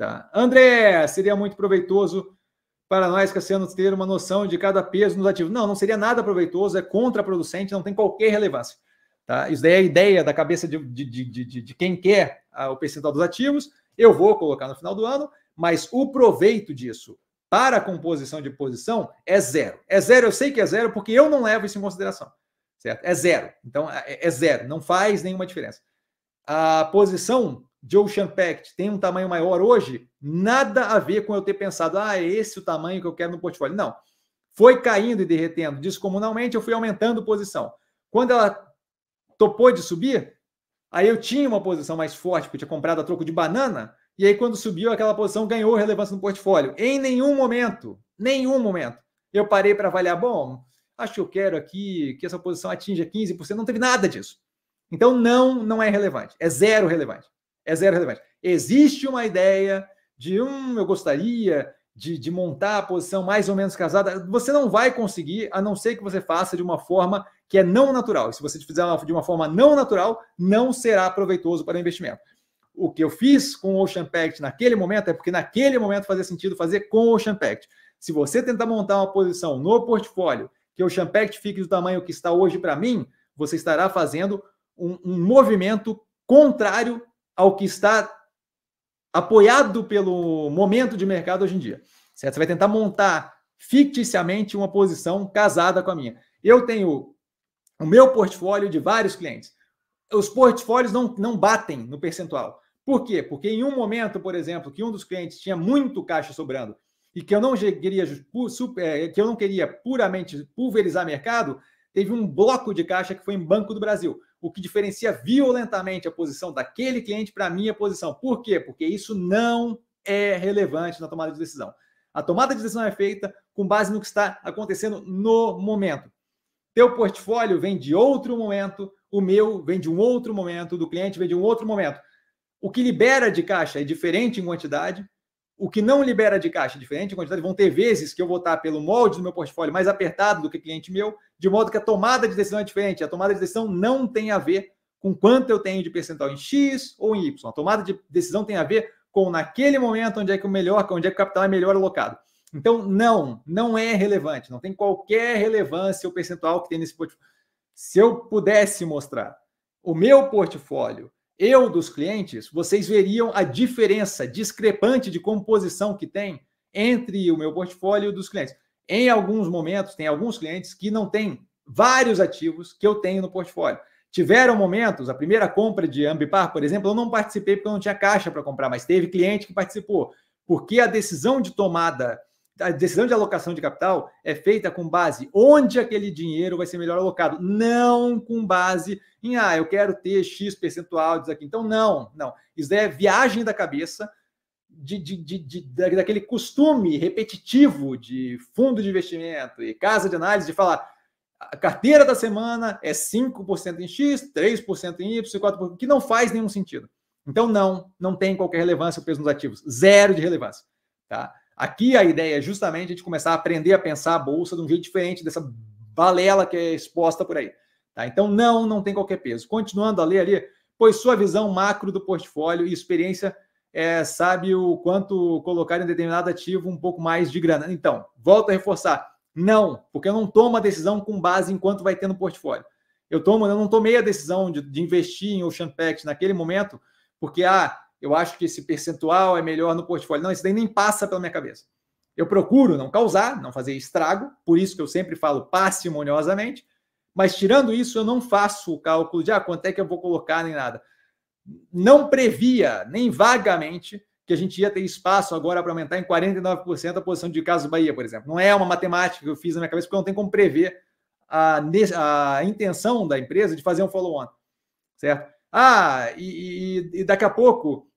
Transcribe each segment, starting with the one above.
Tá? André, seria muito proveitoso para nós, Cassiano, ter uma noção de cada peso nos ativos. Não, não seria nada proveitoso, é contraproducente, não tem qualquer relevância. Tá? Isso daí é a ideia da cabeça de, de, de, de, de quem quer ah, o percentual dos ativos. Eu vou colocar no final do ano, mas o proveito disso para a composição de posição é zero. É zero, eu sei que é zero, porque eu não levo isso em consideração. Certo? É zero. Então, é, é zero, não faz nenhuma diferença. A posição de Ocean Pact tem um tamanho maior hoje, nada a ver com eu ter pensado, ah, é esse o tamanho que eu quero no portfólio. Não. Foi caindo e derretendo descomunalmente, eu fui aumentando posição. Quando ela topou de subir, aí eu tinha uma posição mais forte, porque eu tinha comprado a troco de banana, e aí quando subiu, aquela posição ganhou relevância no portfólio. Em nenhum momento, nenhum momento, eu parei para avaliar, bom, acho que eu quero aqui que essa posição atinja 15%, não teve nada disso. Então não, não é relevante, é zero relevante. É zero relevante. Existe uma ideia de um, eu gostaria de, de montar a posição mais ou menos casada. Você não vai conseguir, a não ser que você faça de uma forma que é não natural. E se você fizer de uma forma não natural, não será proveitoso para o investimento. O que eu fiz com o Ocean Pact naquele momento é porque naquele momento fazia sentido fazer com o Ocean Pact. Se você tentar montar uma posição no portfólio que o Ocean Pact fique do tamanho que está hoje para mim, você estará fazendo um, um movimento contrário ao que está apoiado pelo momento de mercado hoje em dia. Certo? Você vai tentar montar ficticiamente uma posição casada com a minha. Eu tenho o meu portfólio de vários clientes. Os portfólios não, não batem no percentual. Por quê? Porque em um momento, por exemplo, que um dos clientes tinha muito caixa sobrando e que eu não queria, é, que eu não queria puramente pulverizar mercado, teve um bloco de caixa que foi em Banco do Brasil o que diferencia violentamente a posição daquele cliente para a minha posição. Por quê? Porque isso não é relevante na tomada de decisão. A tomada de decisão é feita com base no que está acontecendo no momento. Teu portfólio vem de outro momento, o meu vem de um outro momento, do cliente vem de um outro momento. O que libera de caixa é diferente em quantidade, o que não libera de caixa diferente, quantidade, vão ter vezes que eu vou estar pelo molde do meu portfólio mais apertado do que cliente meu, de modo que a tomada de decisão é diferente. A tomada de decisão não tem a ver com quanto eu tenho de percentual em X ou em Y. A tomada de decisão tem a ver com naquele momento onde é que o melhor, onde é que o capital é melhor alocado. Então, não, não é relevante, não tem qualquer relevância o percentual que tem nesse portfólio. Se eu pudesse mostrar o meu portfólio eu dos clientes, vocês veriam a diferença discrepante de composição que tem entre o meu portfólio e o dos clientes. Em alguns momentos, tem alguns clientes que não têm vários ativos que eu tenho no portfólio. Tiveram momentos, a primeira compra de Ambipar, por exemplo, eu não participei porque eu não tinha caixa para comprar, mas teve cliente que participou, porque a decisão de tomada a decisão de alocação de capital é feita com base onde aquele dinheiro vai ser melhor alocado, não com base em ah, eu quero ter X percentual disso aqui. Então, não, não. Isso é viagem da cabeça de, de, de, de, daquele costume repetitivo de fundo de investimento e casa de análise de falar a carteira da semana é 5% em X, 3% em Y, 4%, que não faz nenhum sentido. Então, não, não tem qualquer relevância o peso nos ativos. Zero de relevância. Tá? Aqui a ideia é justamente a gente começar a aprender a pensar a bolsa de um jeito diferente dessa balela que é exposta por aí. Tá? Então, não, não tem qualquer peso. Continuando a ler ali, pois sua visão macro do portfólio e experiência é, sabe o quanto colocar em determinado ativo um pouco mais de grana. Então, volto a reforçar, não, porque eu não tomo a decisão com base em quanto vai ter no portfólio. Eu tomo, eu não tomei a decisão de, de investir em Ocean Pact naquele momento, porque ah, eu acho que esse percentual é melhor no portfólio. Não, isso daí nem passa pela minha cabeça. Eu procuro não causar, não fazer estrago, por isso que eu sempre falo parcimoniosamente, mas tirando isso, eu não faço o cálculo de ah, quanto é que eu vou colocar nem nada. Não previa, nem vagamente, que a gente ia ter espaço agora para aumentar em 49% a posição de Caso Bahia, por exemplo. Não é uma matemática que eu fiz na minha cabeça, porque não tem como prever a, a intenção da empresa de fazer um follow-on, certo? Ah, e, e, e daqui a pouco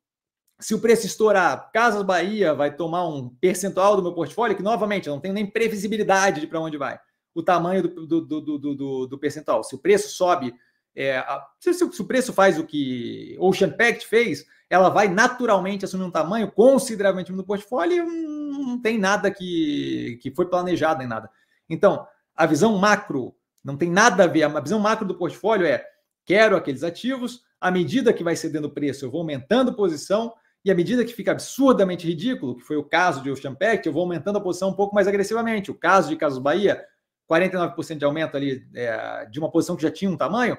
se o preço estourar, Casas Bahia vai tomar um percentual do meu portfólio, que novamente eu não tenho nem previsibilidade de para onde vai o tamanho do, do, do, do, do percentual. Se o preço sobe, é, a, se, se, o preço faz o que Ocean Pact fez, ela vai naturalmente assumir um tamanho consideravelmente no portfólio e hum, não tem nada que, que foi planejado nem nada. Então, a visão macro não tem nada a ver. A visão macro do portfólio é: quero aqueles ativos, à medida que vai cedendo o preço, eu vou aumentando posição e à medida que fica absurdamente ridículo, que foi o caso de Ocean Pact, eu vou aumentando a posição um pouco mais agressivamente. O caso de Casos Bahia, 49% de aumento ali é, de uma posição que já tinha um tamanho,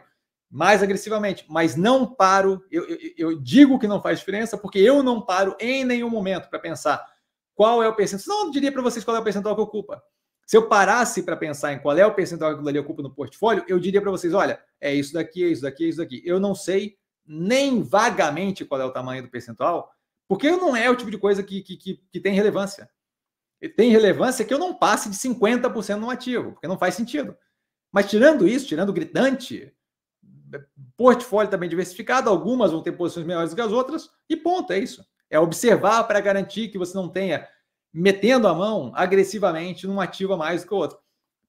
mais agressivamente. Mas não paro, eu, eu, eu digo que não faz diferença, porque eu não paro em nenhum momento para pensar qual é o percentual. Não diria para vocês qual é o percentual que ocupa. Se eu parasse para pensar em qual é o percentual que aquilo ali ocupa no portfólio, eu diria para vocês: olha, é isso daqui, é isso daqui, é isso daqui. Eu não sei nem vagamente qual é o tamanho do percentual, porque não é o tipo de coisa que, que, que, que tem relevância. Tem relevância que eu não passe de 50% no ativo, porque não faz sentido. Mas tirando isso, tirando o gritante, portfólio também diversificado, algumas vão ter posições melhores que as outras, e ponto, é isso. É observar para garantir que você não tenha metendo a mão agressivamente num ativo a mais do que o outro.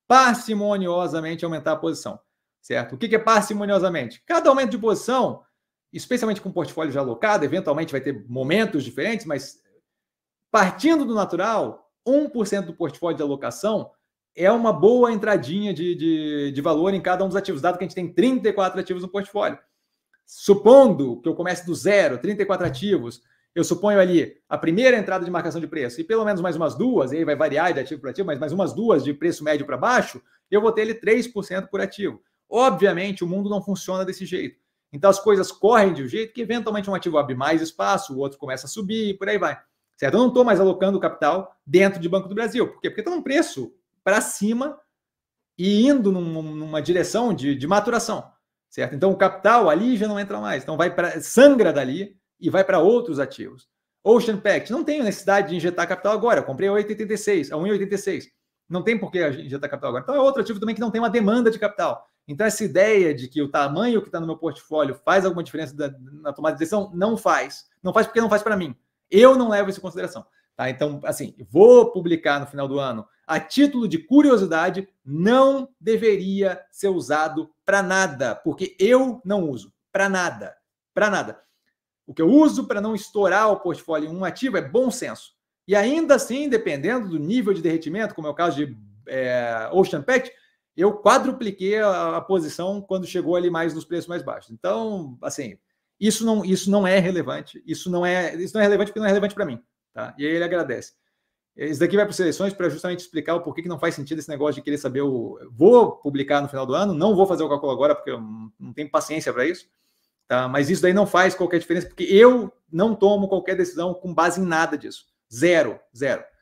Parcimoniosamente aumentar a posição, certo? O que é parcimoniosamente? Cada aumento de posição especialmente com portfólio já alocado, eventualmente vai ter momentos diferentes, mas partindo do natural, 1% do portfólio de alocação é uma boa entradinha de, de, de, valor em cada um dos ativos, dado que a gente tem 34 ativos no portfólio. Supondo que eu comece do zero, 34 ativos, eu suponho ali a primeira entrada de marcação de preço e pelo menos mais umas duas, e aí vai variar de ativo para ativo, mas mais umas duas de preço médio para baixo, eu vou ter ele 3% por ativo. Obviamente, o mundo não funciona desse jeito. Então as coisas correm de um jeito que eventualmente um ativo abre mais espaço, o outro começa a subir e por aí vai. Certo? Eu não estou mais alocando capital dentro de Banco do Brasil. Por quê? Porque está num preço para cima e indo num, numa direção de, de, maturação. Certo? Então o capital ali já não entra mais. Então vai para sangra dali e vai para outros ativos. Ocean Pact, não tenho necessidade de injetar capital agora. Eu comprei 8,86, a 1,86. Não tem por que injetar capital agora. Então é outro ativo também que não tem uma demanda de capital. Então, essa ideia de que o tamanho que está no meu portfólio faz alguma diferença da, na tomada de decisão, não faz. Não faz porque não faz para mim. Eu não levo isso em consideração. Tá? Então, assim, vou publicar no final do ano. A título de curiosidade, não deveria ser usado para nada, porque eu não uso para nada. Para nada. O que eu uso para não estourar o portfólio em um ativo é bom senso. E ainda assim, dependendo do nível de derretimento, como é o caso de é, Ocean Pact, eu quadrupliquei a, a posição quando chegou ali mais nos preços mais baixos. Então, assim, isso não, isso não é relevante. Isso não é, isso não é relevante porque não é relevante para mim. Tá? E aí ele agradece. Isso daqui vai para seleções para justamente explicar o porquê que não faz sentido esse negócio de querer saber o. Vou publicar no final do ano, não vou fazer o cálculo agora, porque eu não tenho paciência para isso. Tá? Mas isso daí não faz qualquer diferença, porque eu não tomo qualquer decisão com base em nada disso. Zero, zero.